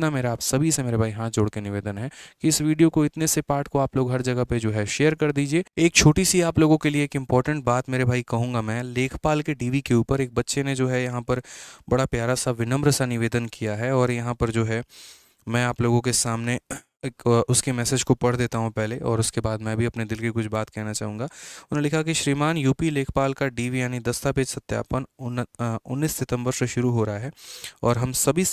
इतना मेरा आप सभी से मेरे भाई हाथ जोड़ के निवेदन है कि इस वीडियो को इतने से पार्ट को आप लोग हर जगह पे जो है शेयर कर दीजिए एक छोटी सी आप लोगों के लिए एक इंपॉर्टेंट बात मेरे भाई कहूँगा मैं लेखपाल के डीवी के ऊपर एक बच्चे ने जो है यहाँ पर बड़ा प्यारा सा विनम्र सा निवेदन किया है और यहाँ पर जो है मैं आप लोगों के सामने एक उसके मैसेज को पढ़ देता हूँ पहले और उसके बाद मैं भी अपने दिल की कुछ बात कहना चाहूँगा उन्होंने लिखा कि श्रीमान यूपी लेखपाल का डी यानी दस्तावेज सत्यापन उन्नीस सितंबर से शुरू हो रहा है और हम सभी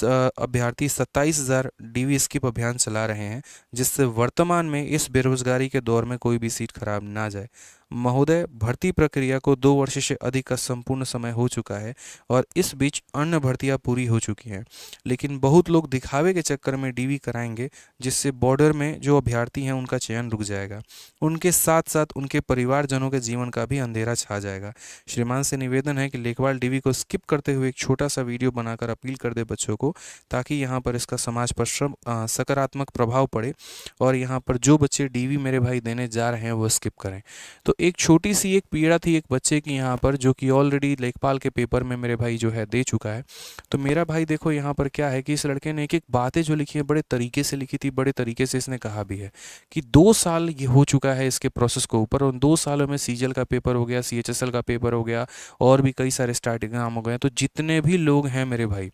अभ्यर्थी सत्ताईस हज़ार डी स्किप अभियान चला रहे हैं जिससे वर्तमान में इस बेरोजगारी के दौर में कोई भी सीट खराब ना जाए महोदय भर्ती प्रक्रिया को दो वर्ष से अधिक का संपूर्ण समय हो चुका है और इस बीच अन्य भर्तियां पूरी हो चुकी हैं लेकिन बहुत लोग दिखावे के चक्कर में डीवी कराएंगे जिससे बॉर्डर में जो अभ्यर्थी हैं उनका चयन रुक जाएगा उनके साथ साथ उनके परिवारजनों के जीवन का भी अंधेरा छा जाएगा श्रीमान से निवेदन है कि लेखवाल डीवी को स्किप करते हुए एक छोटा सा वीडियो बनाकर अपील कर दे बच्चों को ताकि यहाँ पर इसका समाज पर श्रम सकारात्मक प्रभाव पड़े और यहाँ पर जो बच्चे डीवी मेरे भाई देने जा रहे हैं वो स्किप करें तो एक छोटी सी एक पीड़ा थी एक बच्चे की यहाँ पर जो कि ऑलरेडी लेखपाल के पेपर में मेरे भाई जो है दे चुका है तो मेरा भाई देखो यहाँ पर क्या है कि इस लड़के ने एक एक बातें जो लिखी है बड़े तरीके से लिखी थी बड़े तरीके से इसने कहा भी है कि दो साल ये हो चुका है इसके प्रोसेस को ऊपर और दो सालों में सीजल का पेपर हो गया सी का पेपर हो गया और भी कई सारे स्टार्ट एग्जाम हो गए तो जितने भी लोग हैं मेरे भाई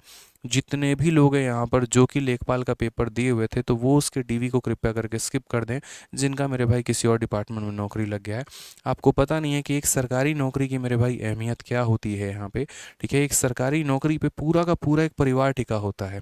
जितने भी लोग हैं यहाँ पर जो कि लेखपाल का पेपर दिए हुए थे तो वो उसके डीवी को कृपया करके स्किप कर दें जिनका मेरे भाई किसी और डिपार्टमेंट में नौकरी लग गया है आपको पता नहीं है कि एक सरकारी नौकरी की मेरे भाई अहमियत क्या होती है यहाँ पे ठीक है एक सरकारी नौकरी पे पूरा का पूरा एक परिवार टिका होता है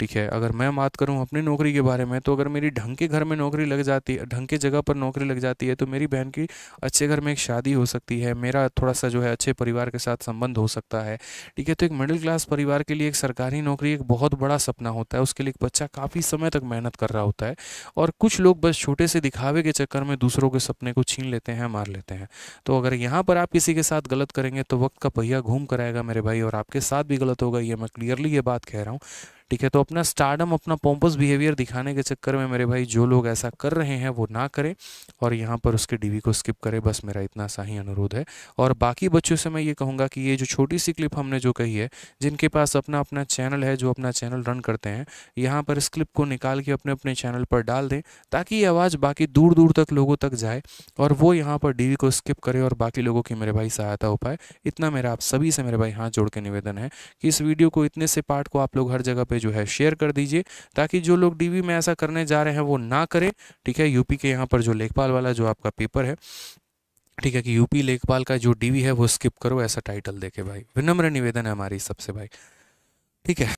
ठीक है अगर मैं बात करूँ अपनी नौकरी के बारे में तो अगर मेरी ढंग के घर में नौकरी लग जाती है ढंग के जगह पर नौकरी लग जाती है तो मेरी बहन की अच्छे घर में एक शादी हो सकती है मेरा थोड़ा सा जो है अच्छे परिवार के साथ संबंध हो सकता है ठीक है तो एक मिडिल क्लास परिवार के लिए एक सरकारी नौकरी एक बहुत बड़ा सपना होता है उसके लिए एक बच्चा काफ़ी समय तक मेहनत कर रहा होता है और कुछ लोग बस छोटे से दिखावे के चक्कर में दूसरों के सपने को छीन लेते हैं मार लेते हैं तो अगर यहाँ पर आप किसी के साथ गलत करेंगे तो वक्त का पहिया घूम कराएगा मेरे भाई और आपके साथ भी गलत होगा ये मैं क्लियरली ये बात कह रहा हूँ ठीक है तो अपना स्टार्डम अपना पोम्पस बिहेवियर दिखाने के चक्कर में मेरे भाई जो लोग ऐसा कर रहे हैं वो ना करें और यहाँ पर उसके डीवी को स्किप करें बस मेरा इतना सा ही अनुरोध है और बाकी बच्चों से मैं ये कहूँगा कि ये जो छोटी सी क्लिप हमने जो कही है जिनके पास अपना अपना चैनल है जो अपना चैनल रन करते हैं यहाँ पर इस क्लिप को निकाल के अपने अपने चैनल पर डाल दें ताकि ये आवाज़ बाकी दूर दूर तक लोगों तक जाए और वो यहाँ पर डी को स्किप करे और बाकी लोगों की मेरे भाई सहायता हो पाए इतना मेरा आप सभी से मेरे भाई हाथ जोड़ के निवेदन है कि इस वीडियो को इतने से पार्ट को आप लोग हर जगह पर में जो है शेयर कर दीजिए ताकि जो लोग डीवी में ऐसा करने जा रहे हैं वो ना करें ठीक है यूपी के यहाँ पर जो लेखपाल वाला जो आपका पेपर है ठीक है कि यूपी लेखपाल का जो डीवी है वो स्किप करो ऐसा टाइटल देके भाई विनम्र निवेदन है हमारी सबसे भाई ठीक है